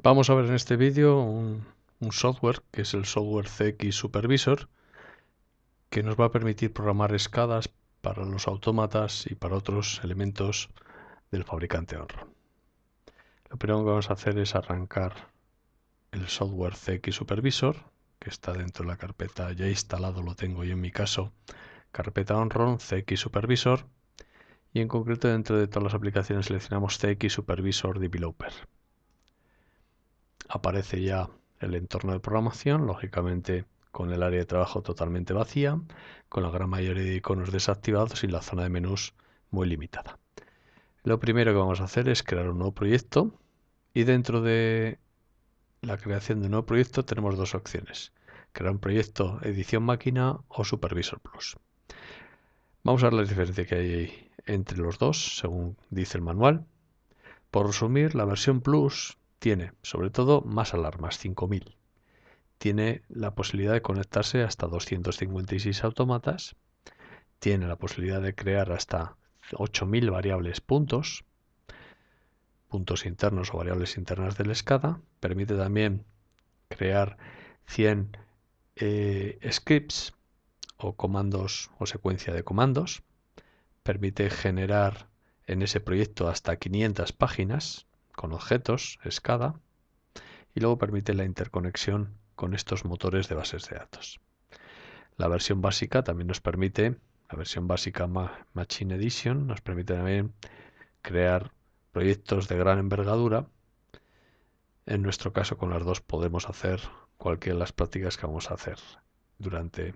Vamos a ver en este vídeo un, software, que es el software CX Supervisor, que nos va a permitir programar escadas para los autómatas y para otros elementos del fabricante Onron. Lo primero que vamos a hacer es arrancar el software CX Supervisor, que está dentro de la carpeta ya instalado, lo tengo yo en mi caso, carpeta Onron CX Supervisor, y en concreto dentro de todas las aplicaciones seleccionamos CX Supervisor Developer aparece ya el entorno de programación, lógicamente con el área de trabajo totalmente vacía, con la gran mayoría de iconos desactivados y la zona de menús muy limitada. Lo primero que vamos a hacer es crear un nuevo proyecto y dentro de la creación de un nuevo proyecto tenemos dos opciones. Crear un proyecto edición máquina o Supervisor Plus. Vamos a ver la diferencia que hay entre los dos, según dice el manual. Por resumir, la versión Plus tiene, sobre todo, más alarmas, 5000. Tiene la posibilidad de conectarse hasta 256 autómatas. Tiene la posibilidad de crear hasta 8000 variables puntos, puntos internos o variables internas de la escada Permite también crear 100 eh, scripts o comandos o secuencia de comandos. Permite generar en ese proyecto hasta 500 páginas con objetos, SCADA, y luego permite la interconexión con estos motores de bases de datos. La versión básica también nos permite, la versión básica Machine Edition, nos permite también crear proyectos de gran envergadura. En nuestro caso, con las dos podemos hacer cualquiera de las prácticas que vamos a hacer durante,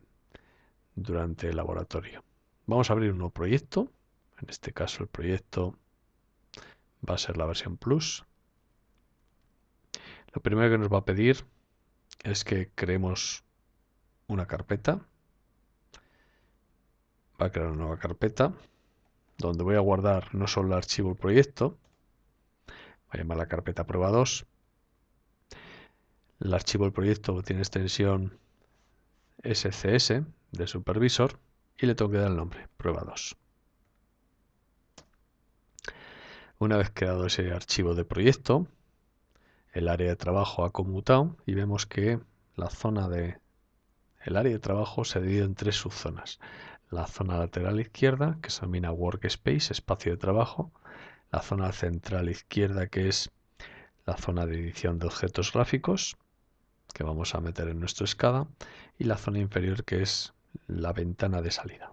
durante el laboratorio. Vamos a abrir un nuevo proyecto, en este caso el proyecto va a ser la versión Plus. Lo primero que nos va a pedir es que creemos una carpeta. Va a crear una nueva carpeta donde voy a guardar no solo el archivo el proyecto, voy a llamar la carpeta prueba 2. El archivo el proyecto tiene extensión SCS de supervisor y le tengo que dar el nombre, prueba 2. Una vez creado ese archivo de proyecto, el área de trabajo ha conmutado y vemos que la zona de el área de trabajo se divide en tres subzonas. La zona lateral izquierda, que se denomina workspace, espacio de trabajo, la zona central izquierda, que es la zona de edición de objetos gráficos, que vamos a meter en nuestro escada, y la zona inferior, que es la ventana de salida.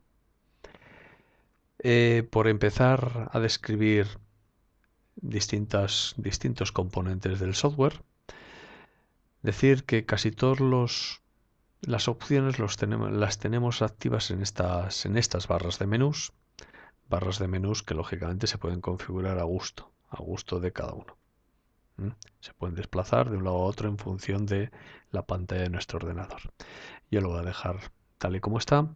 Eh, por empezar a describir distintas, distintos componentes del software. Decir que casi todas las opciones los tenemos, las tenemos activas en estas, en estas barras de menús, barras de menús que lógicamente se pueden configurar a gusto, a gusto de cada uno. Se pueden desplazar de un lado a otro en función de la pantalla de nuestro ordenador. Yo lo voy a dejar tal y como está.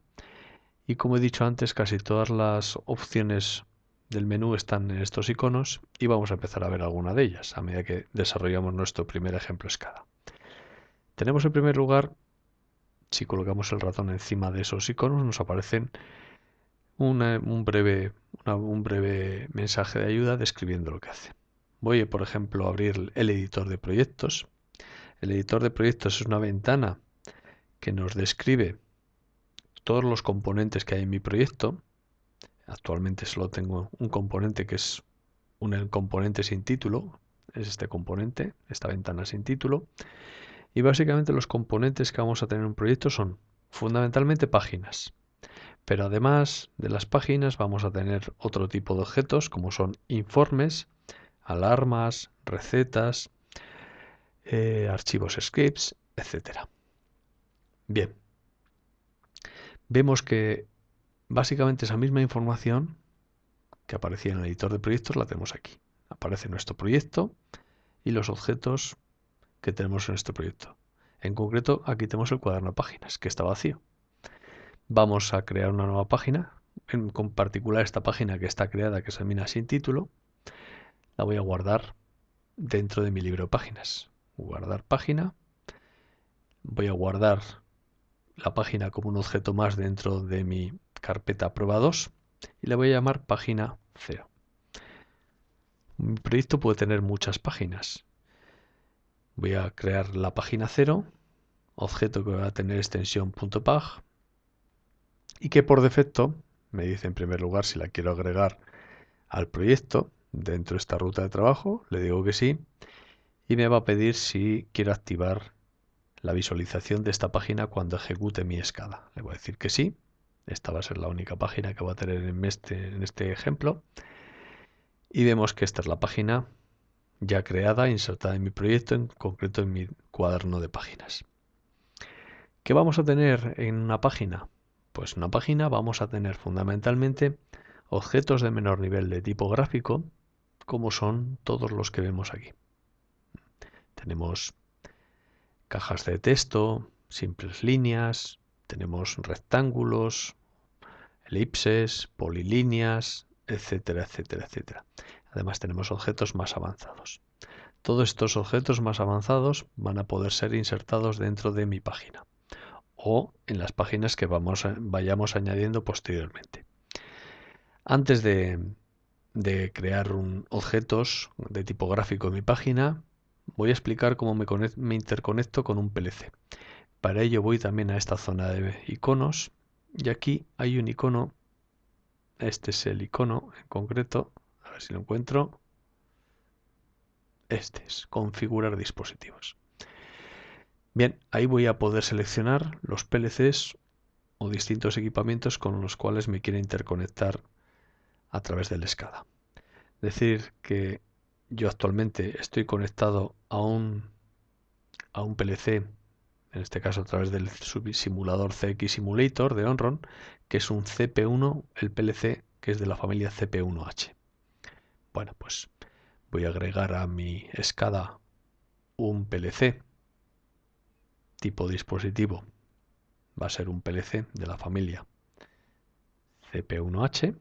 Y como he dicho antes, casi todas las opciones del menú están estos iconos y vamos a empezar a ver alguna de ellas a medida que desarrollamos nuestro primer ejemplo escala. Tenemos en primer lugar, si colocamos el ratón encima de esos iconos, nos aparecen un, breve, un breve mensaje de ayuda describiendo lo que hace. Voy, por ejemplo, a abrir el editor de proyectos. El editor de proyectos es una ventana que nos describe todos los componentes que hay en mi proyecto Actualmente solo tengo un componente que es un componente sin título, es este componente, esta ventana sin título. Y básicamente los componentes que vamos a tener en un proyecto son fundamentalmente páginas. Pero además de las páginas vamos a tener otro tipo de objetos como son informes, alarmas, recetas, eh, archivos scripts, etc. Bien, vemos que Básicamente esa misma información que aparecía en el editor de proyectos la tenemos aquí. Aparece nuestro proyecto y los objetos que tenemos en nuestro proyecto. En concreto, aquí tenemos el cuaderno de páginas, que está vacío. Vamos a crear una nueva página, en particular esta página que está creada, que se denomina sin título. La voy a guardar dentro de mi libro de páginas. Guardar página. Voy a guardar la página como un objeto más dentro de mi carpeta prueba 2 y le voy a llamar página 0. Mi proyecto puede tener muchas páginas. Voy a crear la página 0, objeto que va a tener extensión .pag y que por defecto me dice en primer lugar si la quiero agregar al proyecto dentro de esta ruta de trabajo, le digo que sí y me va a pedir si quiero activar la visualización de esta página cuando ejecute mi escala. Le voy a decir que sí esta va a ser la única página que va a tener este, en este, ejemplo. Y vemos que esta es la página ya creada, insertada en mi proyecto, en concreto en mi cuaderno de páginas. ¿Qué vamos a tener en una página? Pues en una página vamos a tener fundamentalmente objetos de menor nivel de tipo gráfico, como son todos los que vemos aquí. Tenemos cajas de texto, simples líneas, tenemos rectángulos, elipses, polilíneas, etcétera, etcétera, etcétera. Además tenemos objetos más avanzados. Todos estos objetos más avanzados van a poder ser insertados dentro de mi página o en las páginas que vamos, vayamos añadiendo posteriormente. Antes de, crear objetos de tipo gráfico en mi página, voy a explicar cómo me, me interconecto con un PLC. Para ello voy también a esta zona de iconos y aquí hay un icono, este es el icono en concreto, a ver si lo encuentro, este es configurar dispositivos. Bien, ahí voy a poder seleccionar los PLCs o distintos equipamientos con los cuales me quiere interconectar a través de la escala. Decir que yo actualmente estoy conectado a un, a un PLC en este caso a través del simulador CX Simulator de Onron, que es un CP1, el PLC, que es de la familia CP1H. Bueno, pues voy a agregar a mi escada un PLC tipo dispositivo. Va a ser un PLC de la familia CP1H.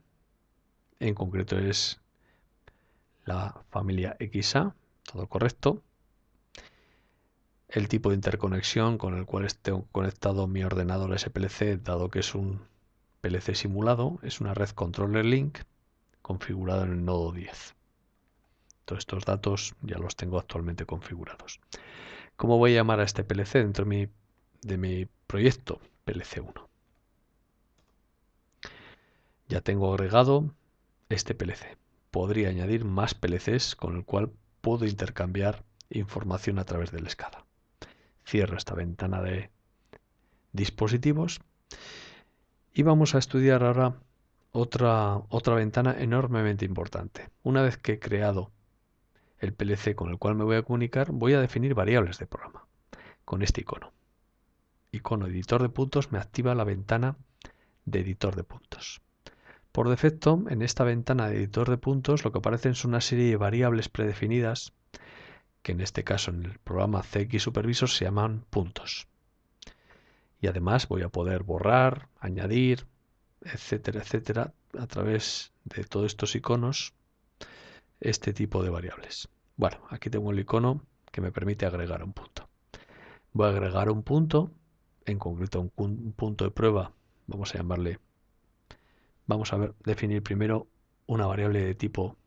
En concreto es la familia XA, todo correcto el tipo de interconexión con el cual esté conectado este mi ordenador PLC, dado que es un PLC simulado, es una red controller link configurada en el nodo 10. Todos estos datos ya los tengo actualmente configurados. ¿Cómo voy a llamar a este PLC dentro de mi, de mi proyecto? PLC1. Ya tengo agregado este PLC. Podría añadir más PLCs con el cual puedo intercambiar información a través de la escala. Cierro esta ventana de dispositivos. Y vamos a estudiar ahora otra, otra ventana enormemente importante. Una vez que he creado el PLC con el cual me voy a comunicar, voy a definir variables de programa con este icono. Icono editor de puntos me activa la ventana de editor de puntos. Por defecto, en esta ventana de editor de puntos lo que aparecen son una serie de variables predefinidas que en este caso en el programa CX Supervisor se llaman puntos. Y además voy a poder borrar, añadir, etcétera, etcétera, a través de todos estos iconos, este tipo de variables. Bueno, aquí tengo el icono que me permite agregar un punto. Voy a agregar un punto, en concreto un, punto de prueba, vamos a llamarle, vamos a ver, definir primero una variable de tipo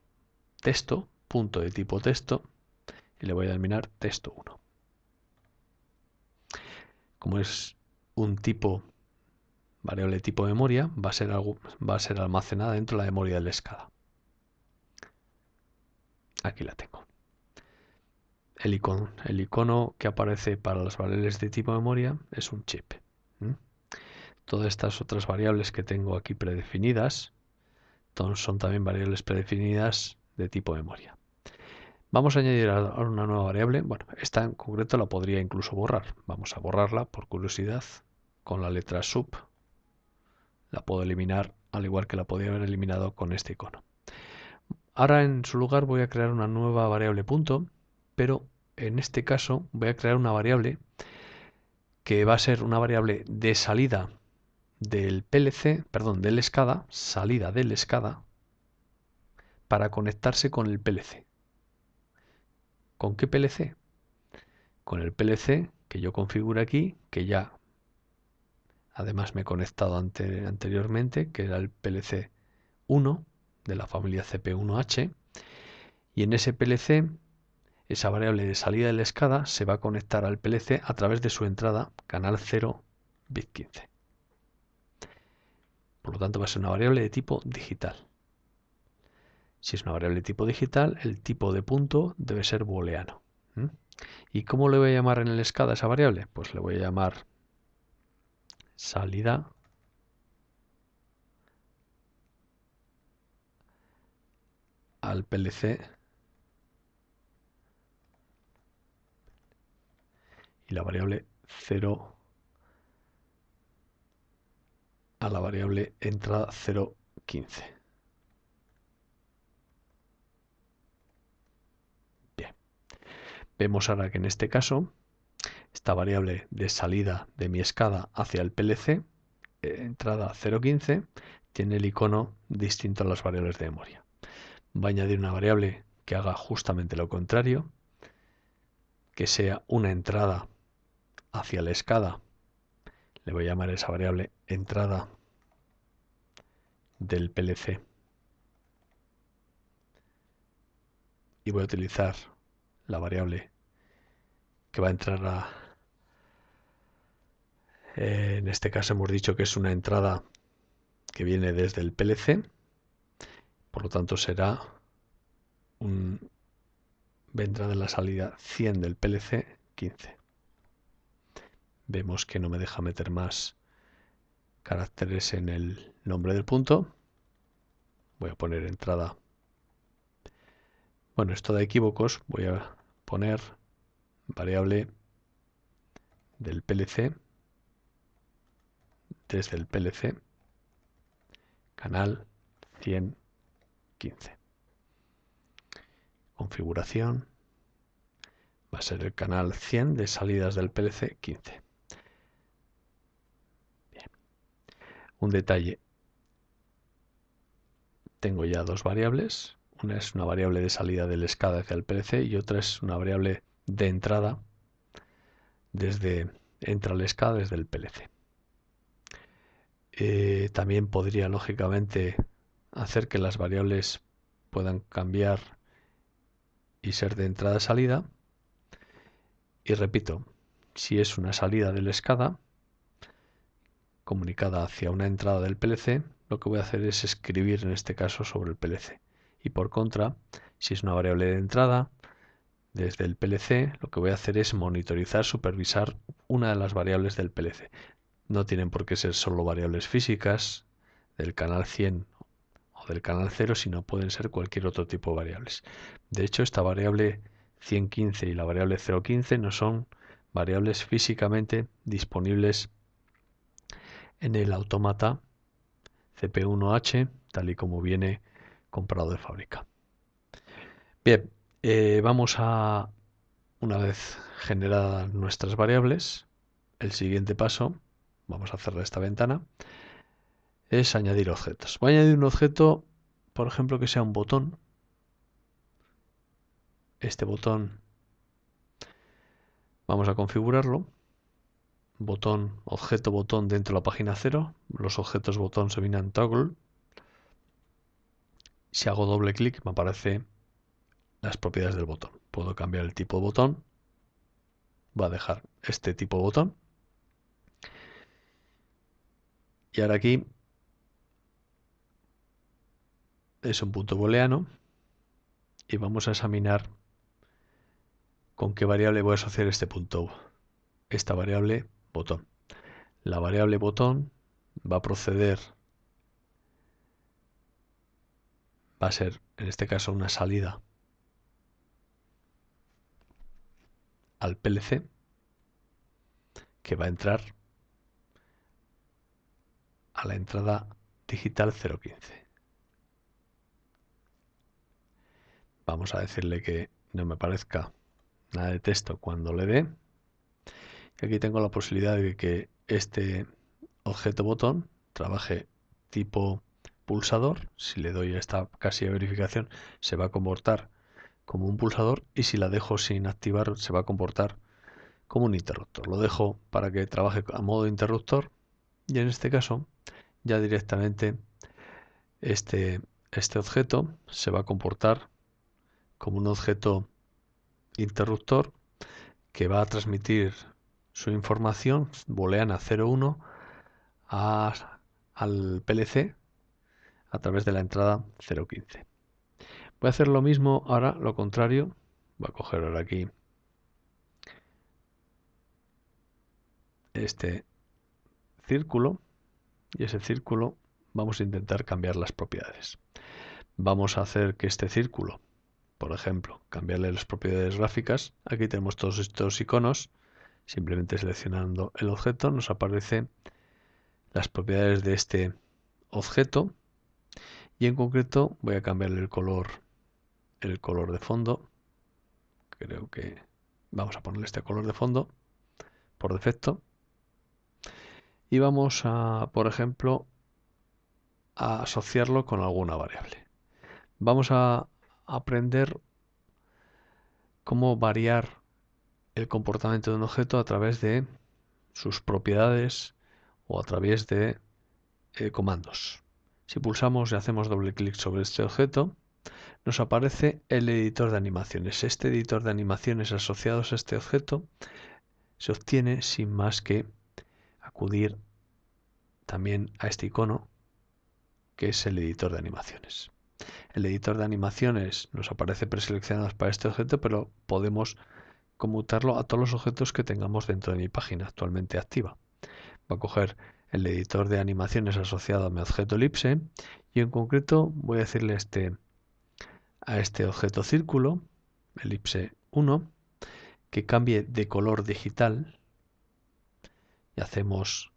texto, punto de tipo texto, y le voy a denominar texto 1. Como es un tipo variable tipo memoria, va a ser, va a ser almacenada dentro de la memoria de la escala. Aquí la tengo. El icono, el icono que aparece para las variables de tipo memoria es un chip. Todas estas otras variables que tengo aquí predefinidas son también variables predefinidas de tipo memoria. Vamos a añadir ahora una nueva variable. Bueno, esta en concreto la podría incluso borrar. Vamos a borrarla por curiosidad con la letra sub. La puedo eliminar al igual que la podía haber eliminado con este icono. Ahora en su lugar voy a crear una nueva variable punto, pero en este caso voy a crear una variable que va a ser una variable de salida del PLC, perdón, del escada, salida del escada para conectarse con el PLC. ¿Con qué PLC? Con el PLC que yo configuro aquí, que ya además me he conectado anteriormente, que era el PLC 1 de la familia CP1H. Y en ese PLC, esa variable de salida de la escada se va a conectar al PLC a través de su entrada canal 0 bit 15. Por lo tanto, va a ser una variable de tipo digital. Si es una variable tipo digital, el tipo de punto debe ser booleano. ¿Y cómo le voy a llamar en el SCADA esa variable? Pues le voy a llamar salida al PLC y la variable 0 a la variable entrada 015. Vemos ahora que en este caso, esta variable de salida de mi escada hacia el PLC, eh, entrada 0.15, tiene el icono distinto a las variables de memoria. Voy a añadir una variable que haga justamente lo contrario, que sea una entrada hacia la escada. Le voy a llamar esa variable entrada del PLC. Y voy a utilizar la variable que va a entrar a... Eh, en este caso hemos dicho que es una entrada que viene desde el PLC, por lo tanto será un... vendrá de la salida 100 del PLC 15. Vemos que no me deja meter más caracteres en el nombre del punto. Voy a poner entrada. Bueno, esto da equívocos. Voy a poner variable del PLC, desde el PLC, canal 115. Configuración, va a ser el canal 100 de salidas del PLC 15. Bien. Un detalle, tengo ya dos variables, una es una variable de salida del escada hacia el PLC y otra es una variable de entrada desde entra la desde el PLC. Eh, también podría lógicamente hacer que las variables puedan cambiar y ser de entrada-salida. Y repito, si es una salida de la escada comunicada hacia una entrada del PLC, lo que voy a hacer es escribir en este caso sobre el PLC. Y por contra, si es una variable de entrada, desde el PLC lo que voy a hacer es monitorizar, supervisar una de las variables del PLC. No tienen por qué ser solo variables físicas del canal 100 o del canal 0, sino pueden ser cualquier otro tipo de variables. De hecho, esta variable 115 y la variable 015 no son variables físicamente disponibles en el autómata CP1H, tal y como viene comprado de fábrica. Bien, eh, vamos a, una vez generadas nuestras variables, el siguiente paso, vamos a cerrar esta ventana, es añadir objetos. Voy a añadir un objeto, por ejemplo, que sea un botón. Este botón, vamos a configurarlo. Botón, objeto, botón dentro de la página 0. Los objetos botón se vienen toggle si hago doble clic me aparecen las propiedades del botón. Puedo cambiar el tipo de botón. Va a dejar este tipo de botón. Y ahora aquí es un punto booleano y vamos a examinar con qué variable voy a asociar este punto, esta variable botón. La variable botón va a proceder va a ser, en este caso, una salida al PLC que va a entrar a la entrada digital 015. Vamos a decirle que no me parezca nada de texto cuando le dé. Y aquí tengo la posibilidad de que este objeto botón trabaje tipo pulsador, si le doy esta casi de verificación, se va a comportar como un pulsador y si la dejo sin activar se va a comportar como un interruptor. Lo dejo para que trabaje a modo interruptor y en este caso ya directamente este, este objeto se va a comportar como un objeto interruptor que va a transmitir su información booleana 01 al PLC a través de la entrada 015. Voy a hacer lo mismo ahora, lo contrario. Voy a coger ahora aquí este círculo y ese círculo vamos a intentar cambiar las propiedades. Vamos a hacer que este círculo, por ejemplo, cambiarle las propiedades gráficas. Aquí tenemos todos estos iconos. Simplemente seleccionando el objeto nos aparecen las propiedades de este objeto y en concreto voy a cambiar el color el color de fondo creo que vamos a ponerle este color de fondo por defecto y vamos a por ejemplo a asociarlo con alguna variable vamos a aprender cómo variar el comportamiento de un objeto a través de sus propiedades o a través de eh, comandos. Si pulsamos y hacemos doble clic sobre este objeto, nos aparece el editor de animaciones. Este editor de animaciones asociados a este objeto se obtiene sin más que acudir también a este icono que es el editor de animaciones. El editor de animaciones nos aparece preseleccionado para este objeto, pero podemos conmutarlo a todos los objetos que tengamos dentro de mi página actualmente activa. Va a coger el editor de animaciones asociado a mi objeto elipse y en concreto voy a decirle este, a este objeto círculo, elipse 1, que cambie de color digital y hacemos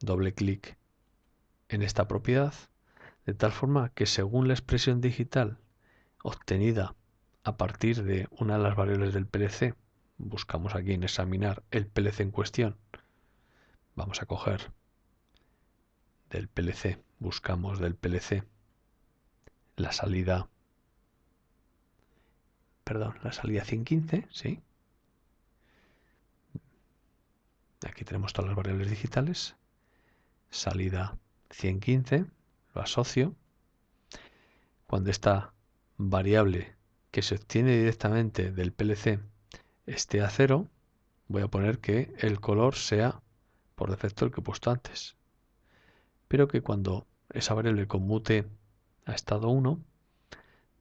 doble clic en esta propiedad de tal forma que según la expresión digital obtenida a partir de una de las variables del PLC, buscamos aquí en examinar el PLC en cuestión Vamos a coger del PLC, buscamos del PLC la salida, perdón, la salida 115, ¿sí? Aquí tenemos todas las variables digitales, salida 115, lo asocio. Cuando esta variable que se obtiene directamente del PLC esté a cero, voy a poner que el color sea por defecto el que he puesto antes, pero que cuando esa variable conmute a estado 1,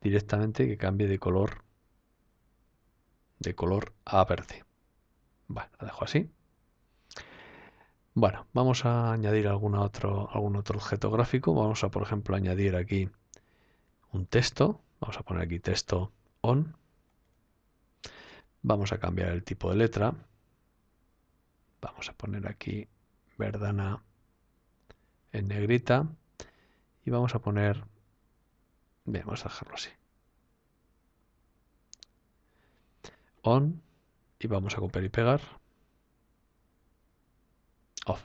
directamente que cambie de color de color a verde. Vale, la dejo así. Bueno, vamos a añadir otro, algún otro objeto gráfico. Vamos a, por ejemplo, añadir aquí un texto. Vamos a poner aquí texto on. Vamos a cambiar el tipo de letra. Vamos a poner aquí Verdana en negrita y vamos a poner, vamos a dejarlo así. On y vamos a copiar y pegar. Off.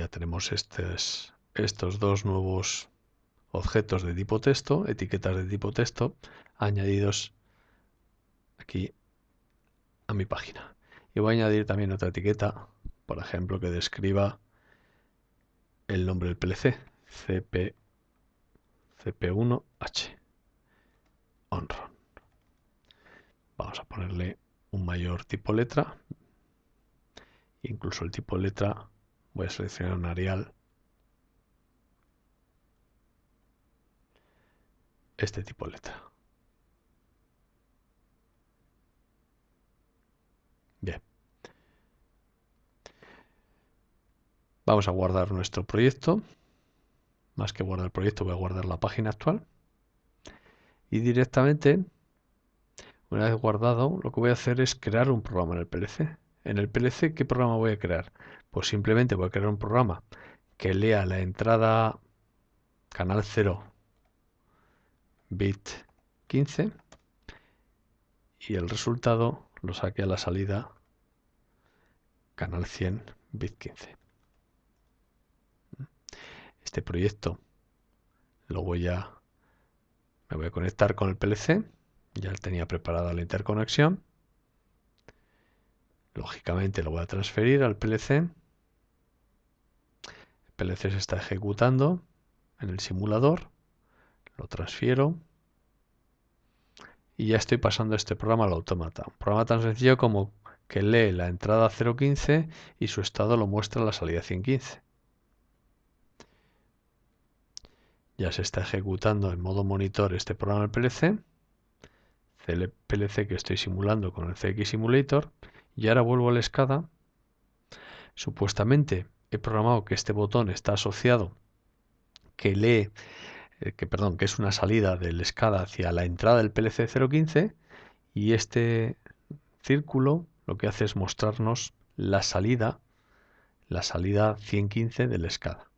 ya tenemos estos dos nuevos objetos de tipo texto, etiquetas de tipo texto, añadidos aquí a mi página. Y voy a añadir también otra etiqueta, por ejemplo, que describa el nombre del PLC, CP, CP1H, Vamos a ponerle un mayor tipo letra, incluso el tipo letra voy a seleccionar un Arial Este tipo de letra. Bien. Vamos a guardar nuestro proyecto. Más que guardar el proyecto, voy a guardar la página actual. Y directamente, una vez guardado, lo que voy a hacer es crear un programa en el PLC en el PLC, ¿qué programa voy a crear? Pues simplemente voy a crear un programa que lea la entrada canal 0 bit 15 y el resultado lo saque a la salida canal 100 bit 15. Este proyecto lo voy a me voy a conectar con el PLC, ya tenía preparada la interconexión Lógicamente lo voy a transferir al PLC. El PLC se está ejecutando en el simulador. Lo transfiero. Y ya estoy pasando este programa al automata. Un programa tan sencillo como que lee la entrada 015 y su estado lo muestra en la salida 115. Ya se está ejecutando en modo monitor este programa del PLC. PLC que estoy simulando con el CX Simulator y ahora vuelvo a la escada, supuestamente he programado que este botón está asociado, que lee, eh, que perdón, que es una salida de la escada hacia la entrada del PLC 015 y este círculo lo que hace es mostrarnos la salida, la salida 115 de la escada.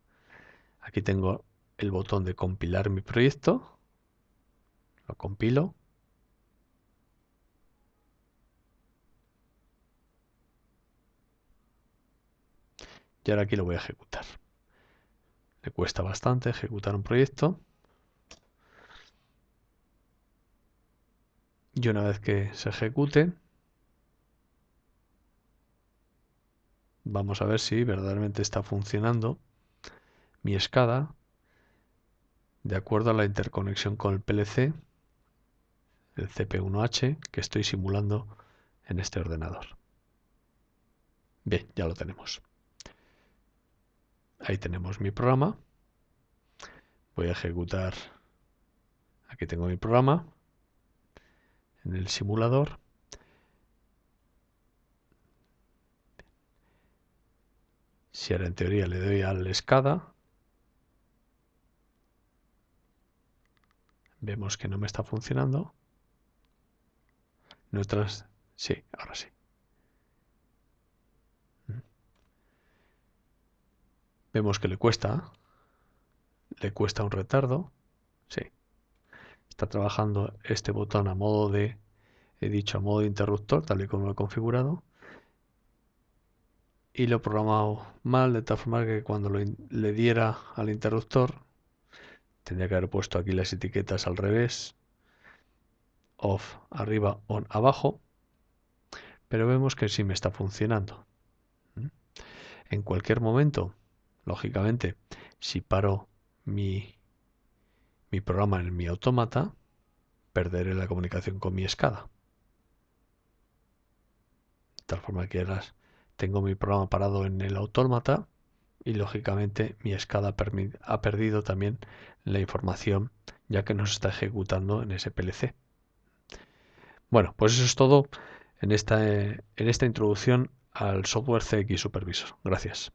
Aquí tengo el botón de compilar mi proyecto, lo compilo Y ahora aquí lo voy a ejecutar. Le cuesta bastante ejecutar un proyecto. Y una vez que se ejecute, vamos a ver si verdaderamente está funcionando mi escada de acuerdo a la interconexión con el PLC, el CP1H, que estoy simulando en este ordenador. Bien, ya lo tenemos. Ahí tenemos mi programa. Voy a ejecutar. Aquí tengo mi programa en el simulador. Si ahora en teoría le doy al escada, vemos que no me está funcionando. Nuestras. Sí, ahora sí. Vemos que le cuesta. Le cuesta un retardo. Sí. Está trabajando este botón a modo de, he dicho, a modo interruptor, tal y como lo he configurado. Y lo he programado mal, de tal forma que cuando le diera al interruptor, tendría que haber puesto aquí las etiquetas al revés. Off arriba, on abajo. Pero vemos que sí me está funcionando. ¿Mm? En cualquier momento Lógicamente, si paro mi, programa en mi autómata, perderé la comunicación con mi escada. De tal forma que las, tengo mi programa parado en el autómata y lógicamente mi escada ha perdido también la información ya que no se está ejecutando en ese PLC. Bueno, pues eso es todo en esta, en esta introducción al software CX Supervisor. Gracias.